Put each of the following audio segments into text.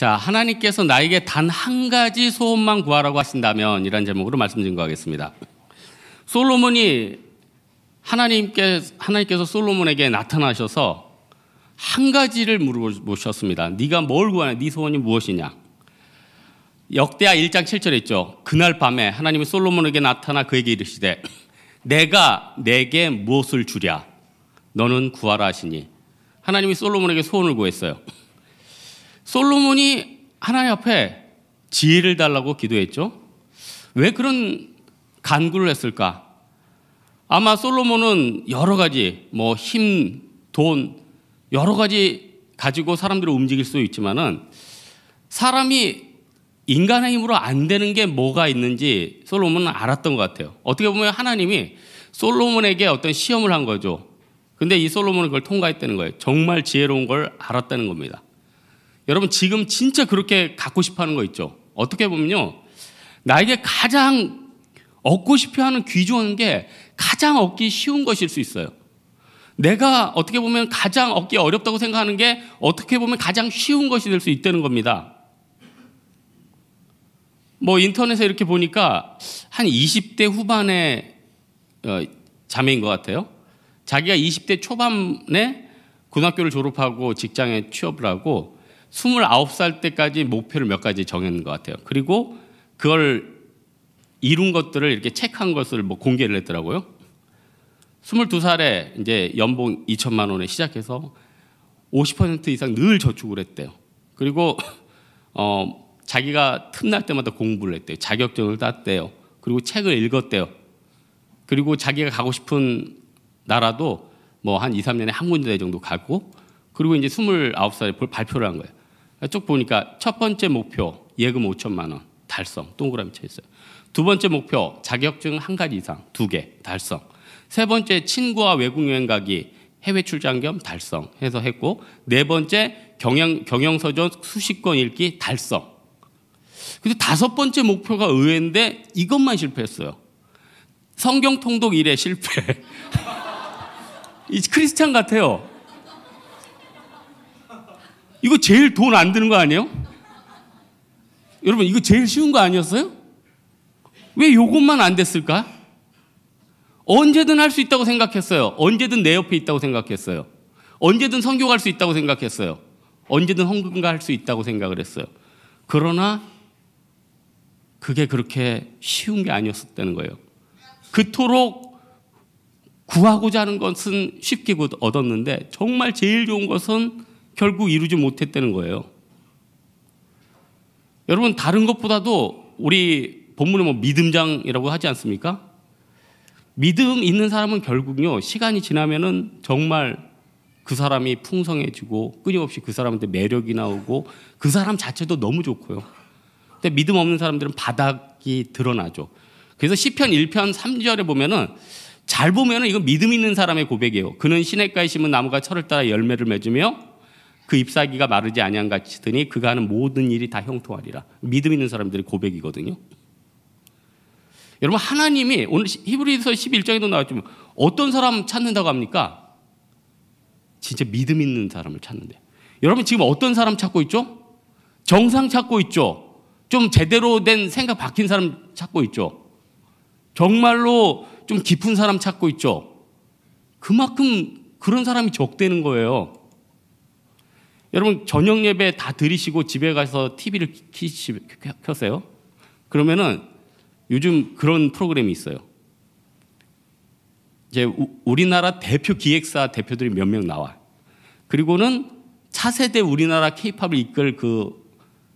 자, 하나님께서 나에게 단 한 가지 소원만 구하라고 하신다면 이란 제목으로 말씀드린 거 하겠습니다. 솔로몬이 하나님께, 하나님께서 솔로몬에게 나타나셔서 한 가지를 물어보셨습니다. 네가 뭘 구하냐? 네 소원이 무엇이냐? 역대하 1장 7절 있죠. 그날 밤에 하나님이 솔로몬에게 나타나 그에게 이르시되 내가 내게 무엇을 주랴 너는 구하라 하시니 하나님이 솔로몬에게 소원을 구했어요. 솔로몬이 하나님 앞에 지혜를 달라고 기도했죠. 왜 그런 간구를 했을까? 아마 솔로몬은 여러 가지 뭐 힘, 돈 여러 가지 가지고 사람들을 움직일 수 있지만은 사람이 인간의 힘으로 안 되는 게 뭐가 있는지 솔로몬은 알았던 것 같아요. 어떻게 보면 하나님이 솔로몬에게 어떤 시험을 한 거죠. 근데 이 솔로몬은 그걸 통과했다는 거예요. 정말 지혜로운 걸 알았다는 겁니다. 여러분 지금 진짜 그렇게 갖고 싶어 하는 거 있죠? 어떻게 보면요. 나에게 가장 얻고 싶어 하는 귀중한 게 가장 얻기 쉬운 것일 수 있어요. 내가 어떻게 보면 가장 얻기 어렵다고 생각하는 게 어떻게 보면 가장 쉬운 것이 될 수 있다는 겁니다. 뭐 인터넷에 이렇게 보니까 한 20대 후반의 어, 자매인 것 같아요. 자기가 20대 초반에 고등학교를 졸업하고 직장에 취업을 하고 29살 때까지 목표를 몇 가지 정했는 것 같아요. 그리고 그걸 이룬 것들을 이렇게 체크한 것을 뭐 공개를 했더라고요. 22살에 이제 연봉 2천만 원에 시작해서 50% 이상 늘 저축을 했대요. 그리고 어, 자기가 틈날 때마다 공부를 했대요. 자격증을 땄대요. 그리고 책을 읽었대요. 그리고 자기가 가고 싶은 나라도 뭐 한 2, 3년에 한 군데 정도 가고 그리고 이제 29살에 발표를 한 거예요. 쭉 보니까 첫 번째 목표 예금 5천만 원 달성 동그라미 쳐 있어요. 두 번째 목표 자격증 한 가지 이상 두 개 달성. 세 번째 친구와 외국 여행 가기 해외 출장 겸 달성 해서 했고 네 번째 경영 경영서전 수십 권 읽기 달성. 근데 다섯 번째 목표가 의외인데 이것만 실패했어요. 성경 통독 일에 실패. 이 크리스찬 같아요. 이거 제일 돈 안 드는 거 아니에요? 여러분, 이거 제일 쉬운 거 아니었어요? 왜 요것만 안 됐을까? 언제든 할 수 있다고 생각했어요. 언제든 내 옆에 있다고 생각했어요. 언제든 성교할 수 있다고 생각했어요. 언제든 헌금가할 수 있다고 생각을 했어요. 그러나 그게 그렇게 쉬운 게 아니었었다는 거예요. 그토록 구하고자 하는 것은 쉽게 얻었는데 정말 제일 좋은 것은 결국 이루지 못했다는 거예요. 여러분 다른 것보다도 우리 본문에 뭐 믿음장이라고 하지 않습니까? 믿음 있는 사람은 결국요 시간이 지나면은 정말 그 사람이 풍성해지고 끊임없이 그 사람한테 매력이 나오고 그 사람 자체도 너무 좋고요. 근데 믿음 없는 사람들은 바닥이 드러나죠. 그래서 시편 1편 3절에 보면은 잘 보면은 이건 믿음 있는 사람의 고백이에요. 그는 시냇가에 심은 나무가 철을 따라 열매를 맺으며 그 잎사귀가 마르지 아니한 같이더니 그가 하는 모든 일이 다 형통하리라. 믿음 있는 사람들의 고백이거든요. 여러분 하나님이 오늘 히브리서 11장에도 나왔지만 어떤 사람 찾는다고 합니까? 진짜 믿음 있는 사람을 찾는데. 여러분 지금 어떤 사람 찾고 있죠? 정상 찾고 있죠. 좀 제대로 된 생각 바뀐 사람 찾고 있죠. 정말로 좀 깊은 사람 찾고 있죠. 그만큼 그런 사람이 적대는 거예요. 여러분 저녁 예배 다 들이시고 집에 가서 TV를 키시, 켜세요. 그러면은 요즘 그런 프로그램이 있어요. 이제 우리나라 대표 기획사 대표들이 몇 명 나와. 그리고는 차세대 우리나라 케팝을 이끌 그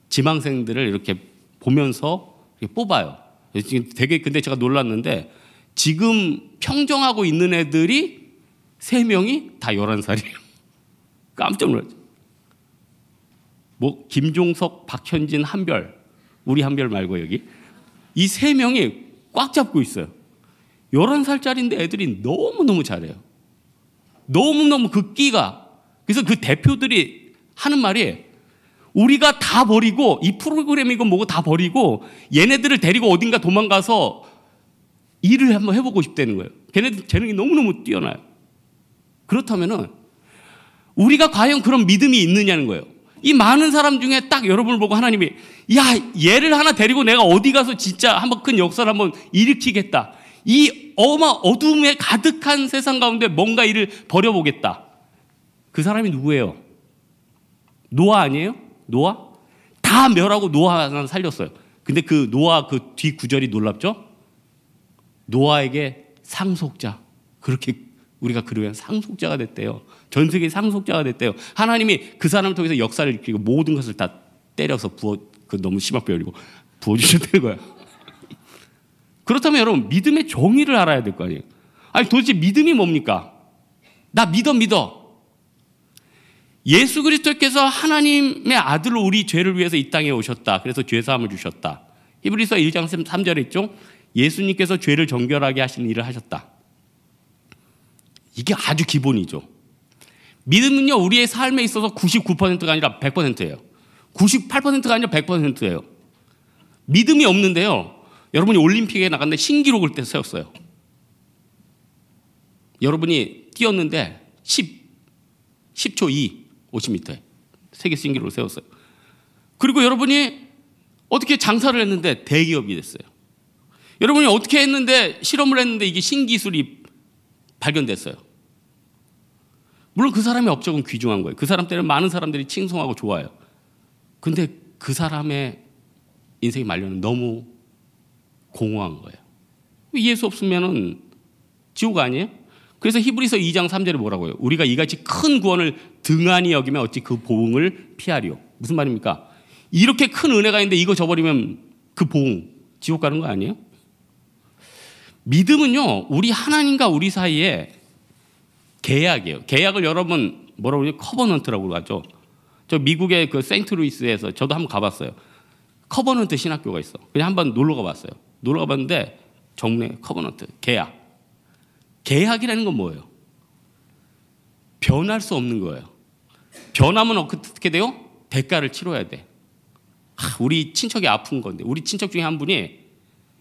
지망생들을 이렇게 보면서 이렇게 뽑아요. 되게 근데 제가 놀랐는데 지금 평정하고 있는 애들이 3명이 다 11살이에요. 깜짝 놀랐죠. 뭐 김종석, 박현진, 한별, 우리 한별 말고 여기 이 세 명이 꽉 잡고 있어요. 11살짜리인데 애들이 너무너무 잘해요. 너무너무 그 끼가. 그래서 그 대표들이 하는 말이 우리가 다 버리고 이 프로그램이고 뭐고 다 버리고 얘네들을 데리고 어딘가 도망가서 일을 한번 해보고 싶다는 거예요. 걔네들 재능이 너무너무 뛰어나요. 그렇다면은 우리가 과연 그런 믿음이 있느냐는 거예요. 이 많은 사람 중에 딱 여러분을 보고 하나님이 야 얘를 하나 데리고 내가 어디 가서 진짜 한번 큰 역사를 한번 일으키겠다. 이 어마 어둠에 가득한 세상 가운데 뭔가 일을 벌여보겠다. 그 사람이 누구예요? 노아 아니에요? 노아? 다 멸하고 노아만 살렸어요. 근데 그 노아 그 뒤 구절이 놀랍죠? 노아에게 상속자 그렇게 우리가 그러면 상속자가 됐대요. 전 세계 상속자가 됐대요. 하나님이 그 사람을 통해서 역사를 일으키고 모든 것을 다 때려서 부어 그 너무 심하게 열리고 부어 주셨다는 거야. 그렇다면 여러분 믿음의 정의를 알아야 될 거 아니에요. 아니 도대체 믿음이 뭡니까? 나 믿어 믿어. 예수 그리스도께서 하나님의 아들로 우리 죄를 위해서 이 땅에 오셨다. 그래서 죄 사함을 주셨다. 히브리서 1장 3절에 있죠. 예수님께서 죄를 정결하게 하시는 일을 하셨다. 이게 아주 기본이죠. 믿음은요, 우리의 삶에 있어서 99%가 아니라 100%예요. 98%가 아니라 100%예요. 믿음이 없는데요. 여러분이 올림픽에 나갔는데 신기록을 때 세웠어요. 여러분이 뛰었는데 10, 10초 2, 50m. 세계 신기록을 세웠어요. 그리고 여러분이 어떻게 장사를 했는데 대기업이 됐어요. 여러분이 어떻게 했는데 실험을 했는데 이게 신기술이 발견됐어요. 물론 그 사람의 업적은 귀중한 거예요. 그 사람 때문에 많은 사람들이 칭송하고 좋아요. 근데 그 사람의 인생이 말려는 너무 공허한 거예요. 예수 없으면은 지옥 아니에요? 그래서 히브리서 2장 3절에 뭐라고 해요? 우리가 이같이 큰 구원을 등한히 여기면 어찌 그 보응을 피하리요? 무슨 말입니까? 이렇게 큰 은혜가 있는데 이거 저버리면 그 보응 지옥 가는 거 아니에요? 믿음은요, 우리 하나님과 우리 사이에 계약이에요. 계약을 여러분 뭐라고 그러죠? 커버넌트라고 하죠. 저 미국의 그 세인트루이스에서 저도 한번 가봤어요. 커버넌트 신학교가 있어. 그냥 한번 놀러 가봤어요. 놀러 가봤는데 정례 커버넌트 계약. 계약이라는 건 뭐예요? 변할 수 없는 거예요. 변하면 어떻게 돼요? 대가를 치러야 돼. 하, 우리 친척이 아픈 건데 우리 친척 중에 한 분이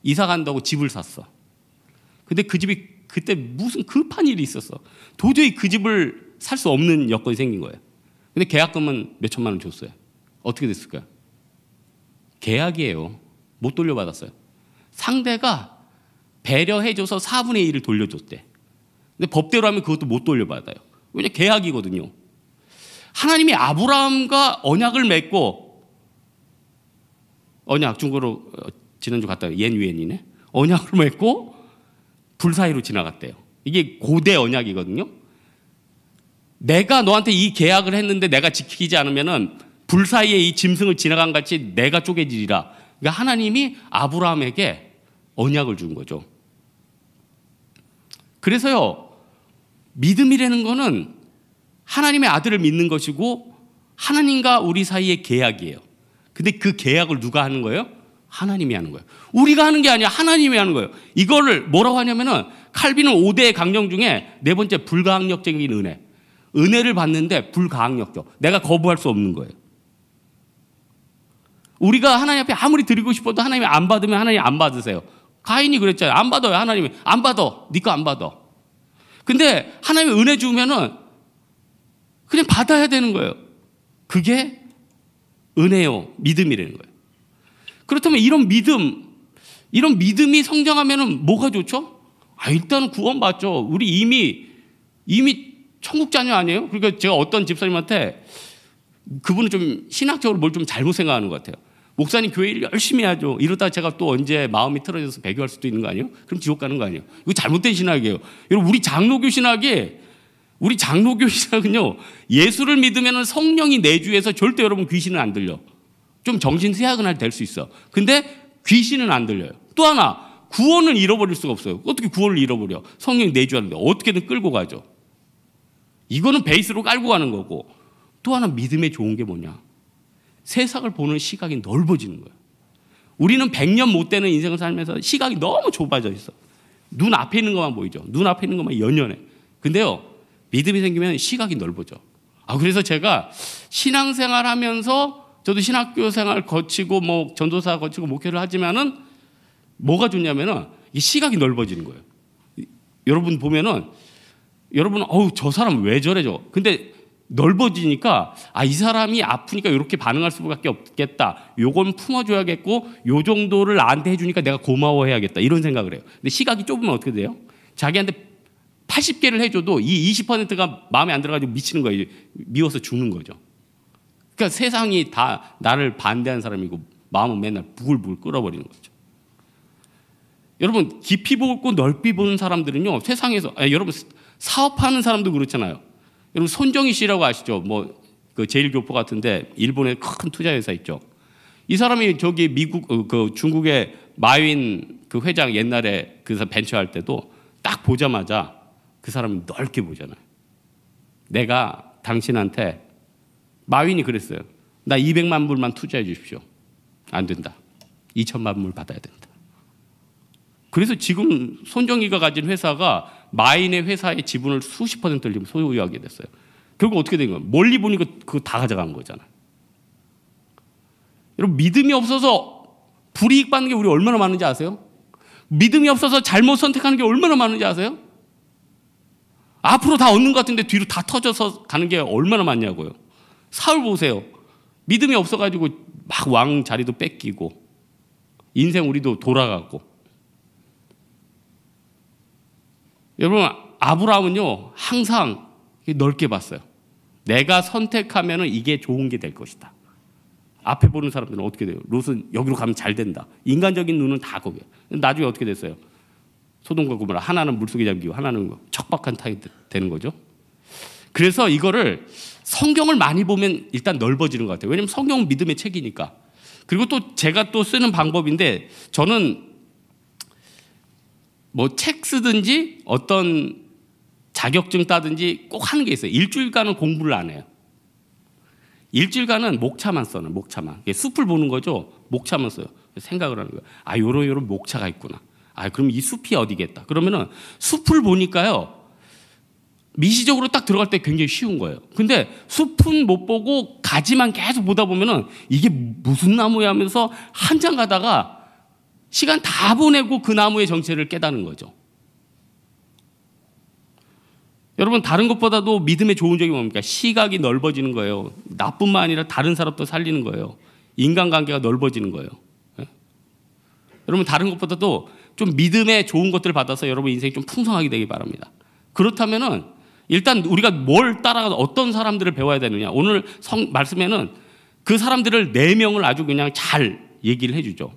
이사 간다고 집을 샀어. 근데 그 집이 그때 무슨 급한 일이 있었어. 도저히 그 집을 살 수 없는 여건이 생긴 거예요. 근데 계약금은 몇 천만 원 줬어요. 어떻게 됐을까요? 계약이에요. 못 돌려받았어요. 상대가 배려해줘서 4분의 1을 돌려줬대. 근데 법대로 하면 그것도 못 돌려받아요. 왜냐 계약이거든요. 하나님이 아브라함과 언약을 맺고 언약 중고로 어, 지난주 갔다 옌위엔이네. 언약을 맺고 불 사이로 지나갔대요. 이게 고대 언약이거든요. 내가 너한테 이 계약을 했는데 내가 지키지 않으면은 불 사이에 이 짐승을 지나간 같이 내가 쪼개지리라. 그러니까 하나님이 아브라함에게 언약을 준 거죠. 그래서요, 믿음이라는 거는 하나님의 아들을 믿는 것이고 하나님과 우리 사이의 계약이에요. 근데 그 계약을 누가 하는 거예요? 하나님이 하는 거예요. 우리가 하는 게 아니라 하나님이 하는 거예요. 이거를 뭐라고 하냐면은 칼빈은 5대 강령 중에 네 번째 불가항력적인 은혜. 은혜를 받는데 불가항력적. 내가 거부할 수 없는 거예요. 우리가 하나님 앞에 아무리 드리고 싶어도 하나님이 안 받으면 하나님 안 받으세요. 가인이 그랬잖아요. 안 받아요. 하나님이 안 받아. 니거안 받아. 근데 하나님이 은혜 주면은 그냥 받아야 되는 거예요. 그게 은혜요. 믿음이라는 거예요. 그렇다면 이런 믿음, 이런 믿음이 성장하면 뭐가 좋죠? 아, 일단은 구원받죠. 우리 이미, 이미 천국 자녀 아니에요? 그러니까 제가 어떤 집사님한테 그분은 좀 신학적으로 뭘 좀 잘못 생각하는 것 같아요. 목사님 교회 일 열심히 하죠. 이러다 제가 또 언제 마음이 틀어져서 배교할 수도 있는 거 아니에요? 그럼 지옥 가는 거 아니에요? 이거 잘못된 신학이에요. 여러분, 우리 장로교 신학이 우리 장로교 신학은요, 예수를 믿으면 성령이 내주에서 절대 여러분 귀신은 안 들려. 좀 정신 세약은나될수 있어. 근데 귀신은 안 들려요. 또 하나 구원은 잃어버릴 수가 없어요. 어떻게 구원을 잃어버려? 성령 이 내주하는데 어떻게든 끌고 가죠. 이거는 베이스로 깔고 가는 거고 또 하나 믿음에 좋은 게 뭐냐? 세상을 보는 시각이 넓어지는 거예요. 우리는 100년 못 되는 인생을 살면서 시각이 너무 좁아져 있어. 눈 앞에 있는 것만 보이죠. 눈 앞에 있는 것만 연연해. 근데요, 믿음이 생기면 시각이 넓어져. 아, 그래서 제가 신앙생활 하면서 저도 신학교 생활 거치고 뭐 전도사 거치고 목회를 하지만은 뭐가 좋냐면은 이 시각이 넓어지는 거예요. 여러분 보면은 여러분 어우 저 사람 왜 저래 저. 근데 넓어지니까 아 이 사람이 아프니까 이렇게 반응할 수밖에 없겠다. 요건 품어줘야겠고 요 정도를 나한테 해주니까 내가 고마워해야겠다 이런 생각을 해요. 근데 시각이 좁으면 어떻게 돼요? 자기한테 80개를 해줘도 이 20%가 마음에 안 들어가지고 미치는 거예요. 미워서 죽는 거죠. 그러니까 세상이 다 나를 반대한 사람이고 마음은 맨날 부글부글 끓어버리는 거죠. 여러분 깊이 보고 넓이 보는 사람들은요 세상에서 아니, 여러분 사업하는 사람도 그렇잖아요. 여러분 손정희 씨라고 아시죠? 뭐 그 제일교포 같은데 일본에 큰 투자 회사 있죠. 이 사람이 저기 미국 어, 그 중국의 마윈 그 회장 옛날에 그래 벤처 할 때도 딱 보자마자 그 사람이 넓게 보잖아요. 내가 당신한테 마윈이 그랬어요. 나 200만 불만 투자해 주십시오. 안 된다. 2천만 불 받아야 된다. 그래서 지금 손정희가 가진 회사가 마인의 회사의 지분을 수십 퍼센트를 지금 소유하게 됐어요. 결국 어떻게 된 거야? 멀리 보니까 그, 그거 다 가져간 거잖아. 여러분 믿음이 없어서 불이익 받는 게 우리 얼마나 많은지 아세요? 믿음이 없어서 잘못 선택하는 게 얼마나 많은지 아세요? 앞으로 다 얻는 것 같은데 뒤로 다 터져서 가는 게 얼마나 많냐고요. 사울 보세요. 믿음이 없어가지고 막 왕 자리도 뺏기고 인생 우리도 돌아가고. 여러분 아브라함은요 항상 넓게 봤어요. 내가 선택하면 이게 좋은 게 될 것이다. 앞에 보는 사람들은 어떻게 돼요? 롯은 여기로 가면 잘 된다. 인간적인 눈은 다 거기야. 나중에 어떻게 됐어요? 소동과 고모라 하나는 물속에 잠기고 하나는 척박한 타이 되는 거죠. 그래서 이거를 성경을 많이 보면 일단 넓어지는 것 같아요. 왜냐면 하 성경 믿음의 책이니까. 그리고 또 제가 또 쓰는 방법인데 저는 뭐 책 쓰든지 어떤 자격증 따든지 꼭 하는 게 있어요. 일주일간은 공부를 안 해요. 일주일간은 목차만 써는 목차만. 숲을 보는 거죠. 목차만 써요. 생각을 하는 거예요. 아, 요런 요런 목차가 있구나. 아, 그럼 이 숲이 어디겠다. 그러면은 숲을 보니까요. 미시적으로 딱 들어갈 때 굉장히 쉬운 거예요. 근데 숲은 못 보고 가지만 계속 보다 보면은 이게 무슨 나무야 하면서 한참 가다가 시간 다 보내고 그 나무의 정체를 깨닫는 거죠. 여러분 다른 것보다도 믿음의 좋은 점이 뭡니까? 시각이 넓어지는 거예요. 나뿐만 아니라 다른 사람도 살리는 거예요. 인간관계가 넓어지는 거예요. 네? 여러분 다른 것보다도 좀 믿음의 좋은 것들을 받아서 여러분 인생이 좀 풍성하게 되길 바랍니다. 그렇다면은 일단 우리가 뭘 따라가서 어떤 사람들을 배워야 되느냐. 오늘 성, 말씀에는 그 사람들을 네 명을 아주 그냥 잘 얘기를 해주죠.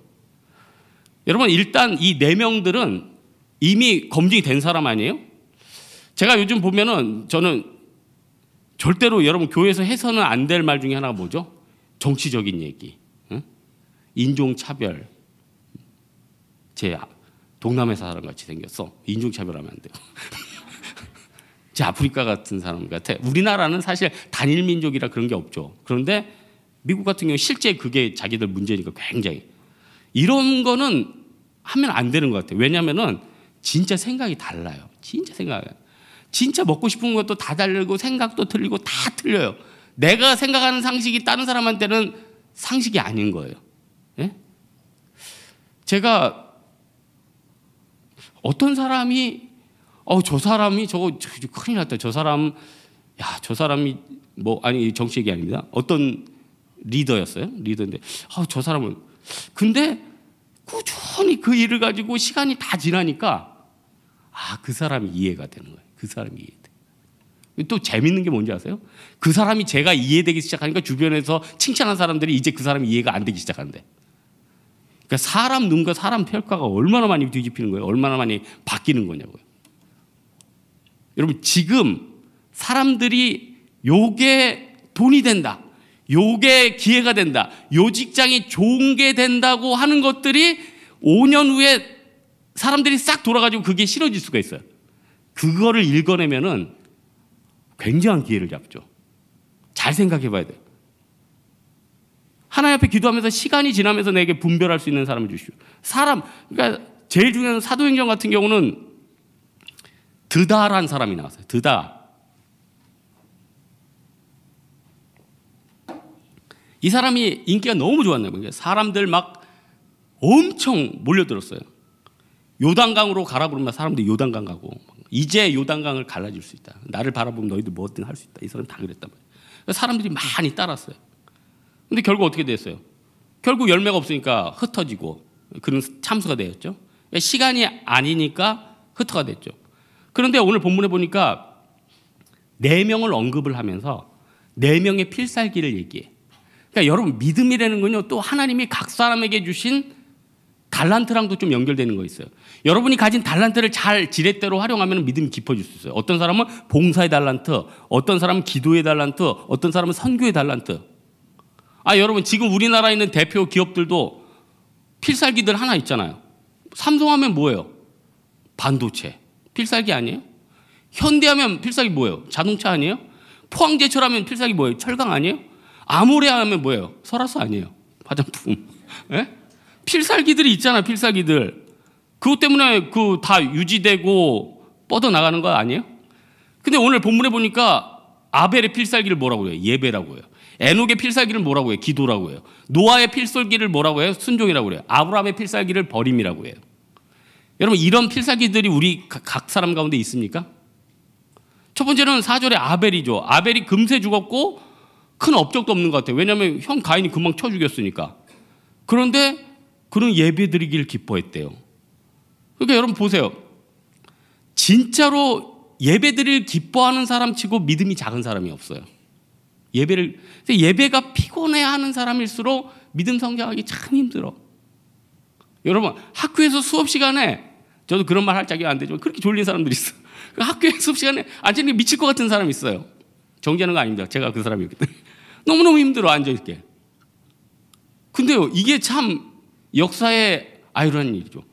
여러분, 일단 이 네 명들은 이미 검증이 된 사람 아니에요? 제가 요즘 보면은 저는 절대로 여러분 교회에서 해서는 안 될 말 중에 하나가 뭐죠? 정치적인 얘기, 인종차별. 제 동남아 사람 같이 생겼어. 인종차별하면 안 돼요. 제 아프리카 같은 사람 같아. 우리나라는 사실 단일 민족이라 그런 게 없죠. 그런데 미국 같은 경우 실제 그게 자기들 문제니까 굉장히 이런 거는 하면 안 되는 것 같아요. 왜냐하면은 진짜 생각이 달라요. 진짜 생각 진짜 먹고 싶은 것도 다 다르고 생각도 틀리고 다 틀려요. 내가 생각하는 상식이 다른 사람한테는 상식이 아닌 거예요. 예? 제가 어떤 사람이 어, 저 사람이 저거 저, 큰일 났다. 저 사람, 야, 저 사람이 뭐, 아니, 정치 얘기 아닙니다. 어떤 리더였어요. 리더인데, 어, 저 사람은. 근데 꾸준히 그 일을 가지고 시간이 다 지나니까 아, 그 사람이 이해가 되는 거예요. 그 사람이 이해돼. 또 재밌는 게 뭔지 아세요? 그 사람이 제가 이해되기 시작하니까 주변에서 칭찬한 사람들이 이제 그 사람이 이해가 안 되기 시작한대. 그러니까 사람 눈과 사람 평가가 얼마나 많이 뒤집히는 거예요. 얼마나 많이 바뀌는 거냐고요. 여러분 지금 사람들이 요게 돈이 된다. 요게 기회가 된다. 요 직장이 좋은 게 된다고 하는 것들이 5년 후에 사람들이 싹 돌아가지고 그게 싫어질 수가 있어요. 그거를 읽어내면은 굉장한 기회를 잡죠. 잘 생각해 봐야 돼요. 하나 옆에 기도하면서 시간이 지나면서 내게 분별할 수 있는 사람을 주시오. 사람, 그러니까 제일 중요한 사도행전 같은 경우는 드다란 사람이 나왔어요. 드다. 이 사람이 인기가 너무 좋았나 봐요. 그러니까 사람들 막 엄청 몰려들었어요. 요단강으로 가라 그러면 사람들이 요단강 가고 이제 요단강을 갈라질 수 있다. 나를 바라보면 너희도 뭐든 할 수 있다. 이 사람 다 그랬단 말이에요. 그러니까 사람들이 많이 따랐어요. 근데 결국 어떻게 됐어요? 결국 열매가 없으니까 흩어지고 그런 참수가 되었죠. 시간이 아니니까 흩어가 됐죠. 그런데 오늘 본문에 보니까 네 명을 언급을 하면서 네 명의 필살기를 얘기해. 그러니까 여러분 믿음이라는 건요 또 하나님이 각 사람에게 주신 달란트랑도 좀 연결되는 거 있어요. 여러분이 가진 달란트를 잘 지렛대로 활용하면 믿음이 깊어질 수 있어요. 어떤 사람은 봉사의 달란트, 어떤 사람은 기도의 달란트, 어떤 사람은 선교의 달란트. 아 여러분 지금 우리나라에 있는 대표 기업들도 필살기들 하나 있잖아요. 삼성하면 뭐예요? 반도체. 필살기 아니에요? 현대하면 필살기 뭐예요? 자동차 아니에요? 포항제철하면 필살기 뭐예요? 철강 아니에요? 아모레하면 뭐예요? 설화수 아니에요? 화장품. 네? 필살기들이 있잖아, 필살기들. 그것 때문에 그 다 유지되고 뻗어나가는 거 아니에요? 근데 오늘 본문에 보니까 아벨의 필살기를 뭐라고 해요? 예배라고 해요. 에녹의 필살기를 뭐라고 해요? 기도라고 해요. 노아의 필살기를 뭐라고 해요? 순종이라고 해요. 아브라함의 필살기를 버림이라고 해요. 여러분 이런 필살기들이 우리 각 사람 가운데 있습니까? 첫 번째는 사절에 아벨이죠. 아벨이 금세 죽었고 큰 업적도 없는 것 같아요. 왜냐하면 형 가인이 금방 쳐 죽였으니까. 그런데 그런 예배 드리길 기뻐했대요. 그러니까 여러분 보세요. 진짜로 예배 드릴 기뻐하는 사람 치고 믿음이 작은 사람이 없어요. 예배를 예배가 피곤해하는 사람일수록 믿음 성장하기 참 힘들어. 여러분, 학교에서 수업 시간에 저도 그런 말 할 자격이 안 되지만 그렇게 졸린 사람들이 있어. 그 학교에 수업 시간에 앉으니 미칠 것 같은 사람이 있어요. 정지하는 거 아닙니다. 제가 그 사람이었기 때문에. 너무너무 힘들어, 앉아있게. 근데요, 이게 참 역사의 아이러니 일이죠.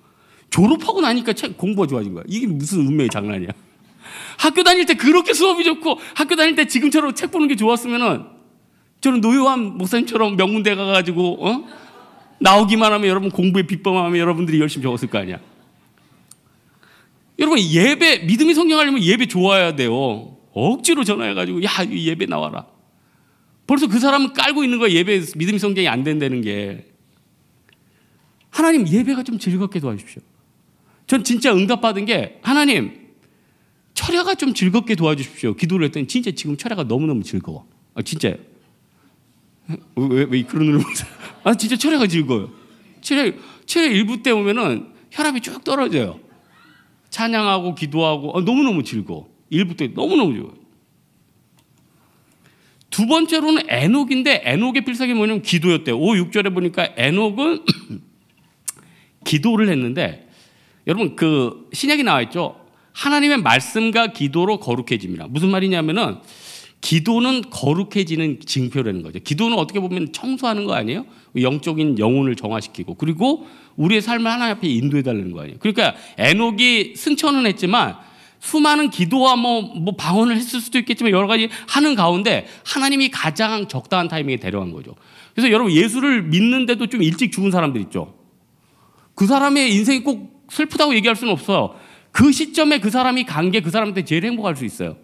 졸업하고 나니까 책 공부가 좋아진 거야. 이게 무슨 운명의 장난이야. 학교 다닐 때 그렇게 수업이 좋고 학교 다닐 때 지금처럼 책 보는 게 좋았으면은 저는 노요한 목사님처럼 명문대 가가지고, 어? 나오기만 하면 여러분 공부에 비범하면 여러분들이 열심히 적었을 거 아니야. 여러분 예배 믿음이 성장하려면 예배 좋아야 돼요. 억지로 전화해가지고 야 예배 나와라. 벌써 그 사람은 깔고 있는 거야 예배 믿음이 성장이안 된다는 게. 하나님 예배가 좀 즐겁게 도와주십시오. 전 진짜 응답받은 게 하나님 철야가 좀 즐겁게 도와주십시오. 기도를 했더니 진짜 지금 철야가 너무너무 즐거워. 아, 진짜요. 왜, 왜 그런 눈을 보세요? 아, 진짜 철회가 즐거워요. 철회, 철회 일부 때 오면은 혈압이 쭉 떨어져요. 찬양하고 기도하고 아, 너무너무 즐거워. 일부 때 너무너무 즐거워. 두 번째로는 에녹인데 에녹의 필살이 뭐냐면 기도였대요. 5, 6절에 보니까 에녹은 기도를 했는데 여러분 그 신약이 나와 있죠. 하나님의 말씀과 기도로 거룩해집니다. 무슨 말이냐면은 기도는 거룩해지는 징표라는 거죠. 기도는 어떻게 보면 청소하는 거 아니에요? 영적인 영혼을 정화시키고 그리고 우리의 삶을 하나님 앞에 인도해 달라는 거 아니에요. 그러니까 에녹이 승천은 했지만 수많은 기도와 뭐, 뭐 방언을 했을 수도 있겠지만 여러 가지 하는 가운데 하나님이 가장 적당한 타이밍에 데려간 거죠. 그래서 여러분 예수를 믿는데도 좀 일찍 죽은 사람들 있죠. 그 사람의 인생이 꼭 슬프다고 얘기할 수는 없어요. 그 시점에 그 사람이 간 게 그 사람한테 제일 행복할 수 있어요.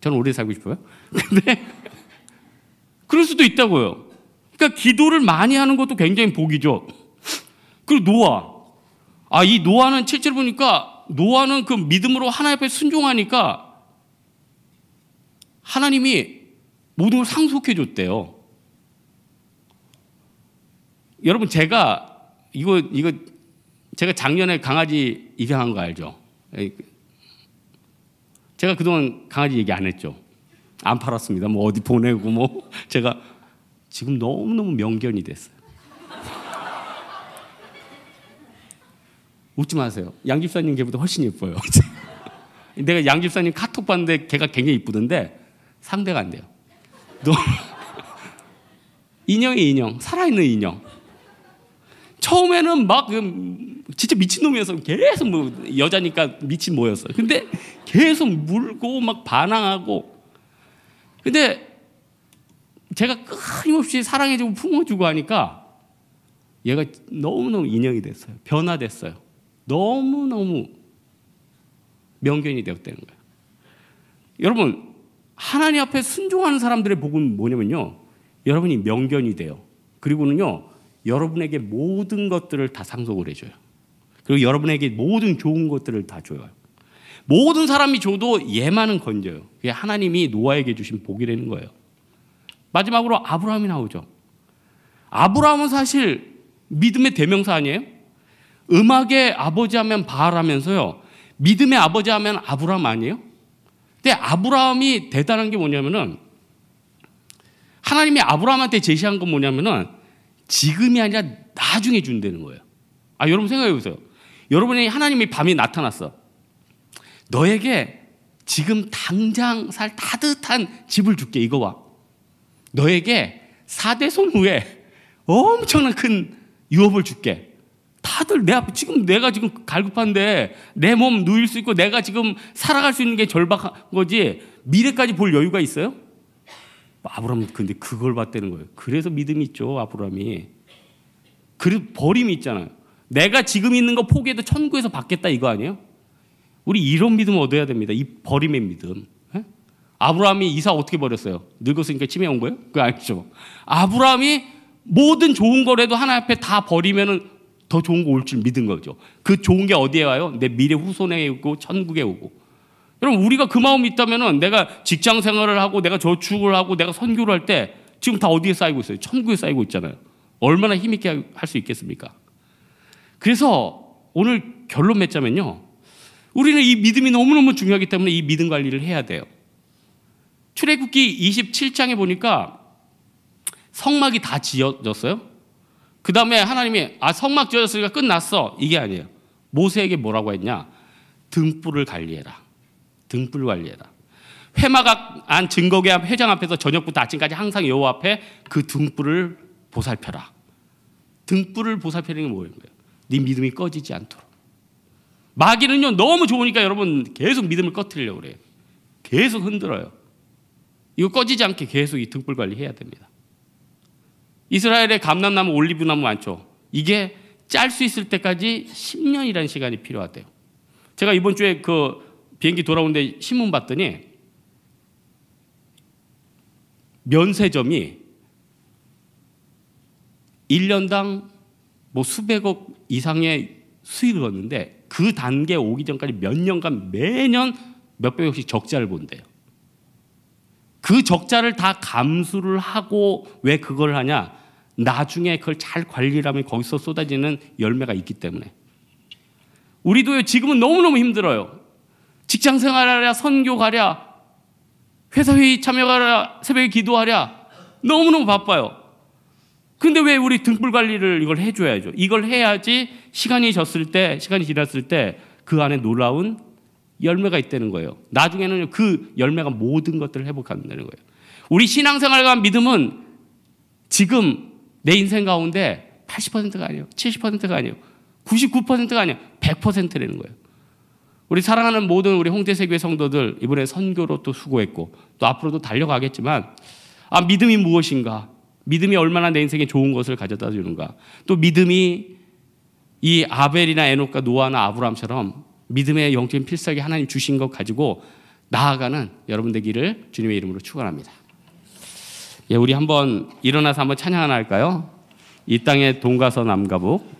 저는 오래 살고 싶어요. 근데 그럴 수도 있다고요. 그러니까 기도를 많이 하는 것도 굉장히 복이죠. 그리고 노아. 아, 이 노아는 실제로 보니까 노아는 그 믿음으로 하나님 에 순종하니까 하나님이 모든 걸 상속해 줬대요. 여러분 제가 이거 이거 제가 작년에 강아지 입양한 거 알죠? 제가 그동안 강아지 얘기 안 했죠. 안 팔았습니다. 뭐 어디 보내고 뭐 제가 지금 너무너무 명견이 됐어요. 웃지 마세요. 양 집사님 걔보다 훨씬 예뻐요. 내가 양 집사님 카톡 봤는데 걔가 굉장히 이쁘던데 상대가 안 돼요. 너 인형이 인형, 살아있는 인형. 처음에는 막 그 진짜 미친놈이어서 계속 뭐 여자니까 미친 모였어. 요 근데 계속 물고 막 반항하고. 근데 제가 끊임없이 사랑해주고 품어주고 하니까 얘가 너무너무 인형이 됐어요. 변화됐어요. 너무너무 명견이 되었다는 거예요. 여러분, 하나님 앞에 순종하는 사람들의 복은 뭐냐면요. 여러분이 명견이 돼요. 그리고는요, 여러분에게 모든 것들을 다 상속을 해줘요. 그리고 여러분에게 모든 좋은 것들을 다 줘요. 모든 사람이 줘도 얘만은 건져요. 그게 하나님이 노아에게 주신 복이라는 거예요. 마지막으로 아브라함이 나오죠. 아브라함은 사실 믿음의 대명사 아니에요? 음악의 아버지 하면 바알하면서요. 믿음의 아버지 하면 아브라함 아니에요? 근데 아브라함이 대단한 게 뭐냐면은 하나님이 아브라함한테 제시한 건 뭐냐면은 지금이 아니라 나중에 준다는 거예요. 아, 여러분 생각해 보세요. 여러분이 하나님이 밤에 나타났어. 너에게 지금 당장 살 따뜻한 집을 줄게. 이거 와. 너에게 4대손 후에 엄청난 큰 유업을 줄게. 다들 내 앞에 지금 내가 지금 갈급한데 내 몸 누일 수 있고 내가 지금 살아갈 수 있는 게 절박한 거지 미래까지 볼 여유가 있어요? 아브라함 근데 그걸 봤다는 거예요. 그래서 믿음이 있죠, 아브라함이. 그리고 버림이 있잖아요. 내가 지금 있는 거 포기해도 천국에서 받겠다 이거 아니에요? 우리 이런 믿음 얻어야 됩니다. 이 버림의 믿음. 에? 예? 아브라함이 이사 어떻게 버렸어요? 늙었으니까 치매 온 거예요? 그거 아니죠. 아브라함이 모든 좋은 거라도 하나 앞에 다버리면더 좋은 거 올 줄 믿은 거죠. 그 좋은 게 어디에 와요? 내 미래 후손에 오고 천국에 오고. 여러분 우리가 그 마음이 있다면 내가 직장 생활을 하고 내가 저축을 하고 내가 선교를 할 때 지금 다 어디에 쌓이고 있어요? 천국에 쌓이고 있잖아요. 얼마나 힘있게 할 수 있겠습니까? 그래서 오늘 결론 맺자면요. 우리는 이 믿음이 너무너무 중요하기 때문에 이 믿음 관리를 해야 돼요. 출애굽기 27장에 보니까 성막이 다 지어졌어요. 그 다음에 하나님이 아 성막 지어졌으니까 끝났어 이게 아니에요. 모세에게 뭐라고 했냐? 등불을 관리해라. 등불 관리해라. 회막 안 증거계 앞 회장 앞에서 저녁부터 아침까지 항상 여호 앞에 그 등불을 보살펴라. 등불을 보살펴는 게 뭐예요? 네 믿음이 꺼지지 않도록. 마귀는요 너무 좋으니까 여러분 계속 믿음을 꺼트리려고 그래요. 계속 흔들어요. 이거 꺼지지 않게 계속 이 등불 관리해야 됩니다. 이스라엘에 감람나무, 올리브나무 많죠. 이게 짤 수 있을 때까지 10년이라는 시간이 필요하대요. 제가 이번 주에 그 비행기 돌아오는데 신문 봤더니 면세점이 1년당 뭐 수백억 이상의 수익을 얻는데 그 단계 오기 전까지 몇 년간 매년 몇백억씩 적자를 본대요. 그 적자를 다 감수를 하고 왜 그걸 하냐? 나중에 그걸 잘 관리를 하면 거기서 쏟아지는 열매가 있기 때문에. 우리도 지금은 너무너무 힘들어요. 직장 생활하랴, 선교가랴, 회사 회의 참여하랴, 새벽에 기도하랴. 너무너무 바빠요. 근데 왜 우리 등불 관리를 이걸 해줘야죠? 이걸 해야지 시간이 졌을 때, 시간이 지났을 때 그 안에 놀라운 열매가 있다는 거예요. 나중에는 그 열매가 모든 것들을 회복한다는 거예요. 우리 신앙생활과 믿음은 지금 내 인생 가운데 80%가 아니에요. 70%가 아니에요. 99%가 아니에요. 100%라는 거예요. 우리 사랑하는 모든 우리 홍대세교의 성도들 이번에 선교로 또 수고했고 또 앞으로도 달려가겠지만 아 믿음이 무엇인가? 믿음이 얼마나 내 인생에 좋은 것을 가져다 주는가? 또 믿음이 이 아벨이나 에녹과 노아나 아브람처럼 믿음의 영적인 필살기 하나님 주신 것 가지고 나아가는 여러분들 길을 주님의 이름으로 축원합니다. 예, 우리 한번 일어나서 한번 찬양 하나 할까요? 이 땅의 동가서 남가북